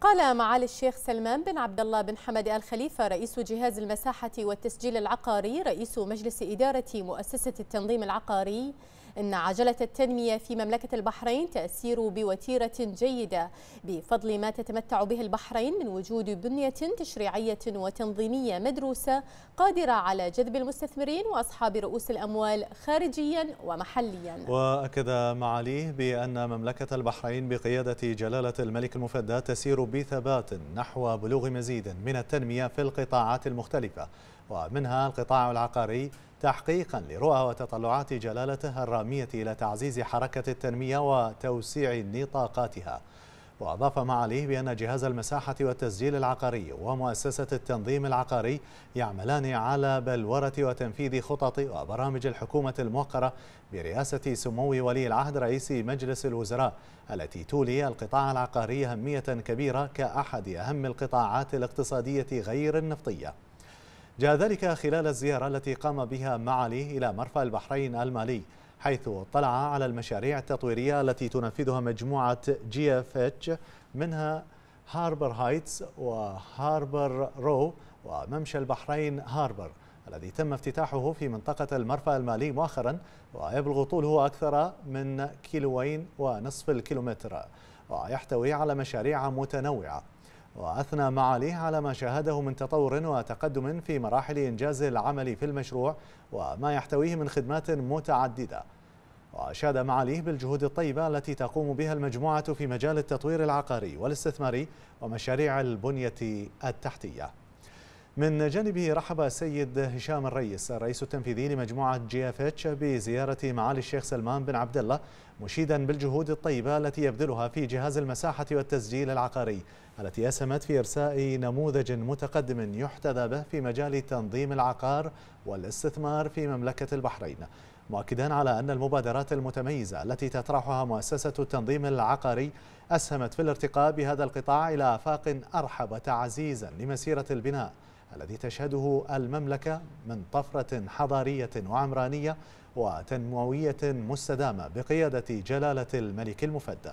قال معالي الشيخ سلمان بن عبد الله بن حمد آل خليفة رئيس جهاز المساحة والتسجيل العقاري رئيس مجلس إدارة مؤسسة التنظيم العقاري أن عجلة التنمية في مملكة البحرين تسير بوتيرة جيدة بفضل ما تتمتع به البحرين من وجود بنية تشريعية وتنظيمية مدروسة قادرة على جذب المستثمرين وأصحاب رؤوس الأموال خارجيا ومحليا وأكد معاليه بأن مملكة البحرين بقيادة جلالة الملك المفدى تسير بثبات نحو بلوغ مزيد من التنمية في القطاعات المختلفة ومنها القطاع العقاري تحقيقا لرؤى وتطلعات جلالته الرامية إلى تعزيز حركة التنمية وتوسيع نطاقاتها وأضاف معاليه بأن جهاز المساحة والتسجيل العقاري ومؤسسة التنظيم العقاري يعملان على بلورة وتنفيذ خطط وبرامج الحكومة الموقرة برئاسة سمو ولي العهد رئيس مجلس الوزراء التي تولي القطاع العقاري أهمية كبيرة كأحد أهم القطاعات الاقتصادية غير النفطية جاء ذلك خلال الزيارة التي قام بها معاليه إلى مرفأ البحرين المالي حيث اطلع على المشاريع التطويرية التي تنفذها مجموعة جي اف اتش منها هاربر هايتس وهاربر رو وممشى البحرين هاربر الذي تم افتتاحه في منطقة المرفأ المالي مؤخرا ويبلغ طوله أكثر من كيلوين ونصف الكيلومتر ويحتوي على مشاريع متنوعة وأثنى معاليه على ما شاهده من تطور وتقدم في مراحل إنجاز العمل في المشروع وما يحتويه من خدمات متعددة وأشاد معاليه بالجهود الطيبة التي تقوم بها المجموعة في مجال التطوير العقاري والاستثماري ومشاريع البنية التحتية من جانبه رحب السيد هشام الرئيس الرئيس التنفيذي لمجموعة جي اف اتش بزيارة معالي الشيخ سلمان بن عبد الله مشيدا بالجهود الطيبة التي يبذلها في جهاز المساحة والتسجيل العقاري التي أسهمت في إرساء نموذج متقدم يحتذى به في مجال تنظيم العقار والاستثمار في مملكة البحرين مؤكدا على أن المبادرات المتميزة التي تطرحها مؤسسة التنظيم العقاري أسهمت في الارتقاء بهذا القطاع إلى آفاق أرحب تعزيزا لمسيرة البناء الذي تشهده المملكة من طفرة حضارية وعمرانية وتنموية مستدامة بقيادة جلالة الملك المفدى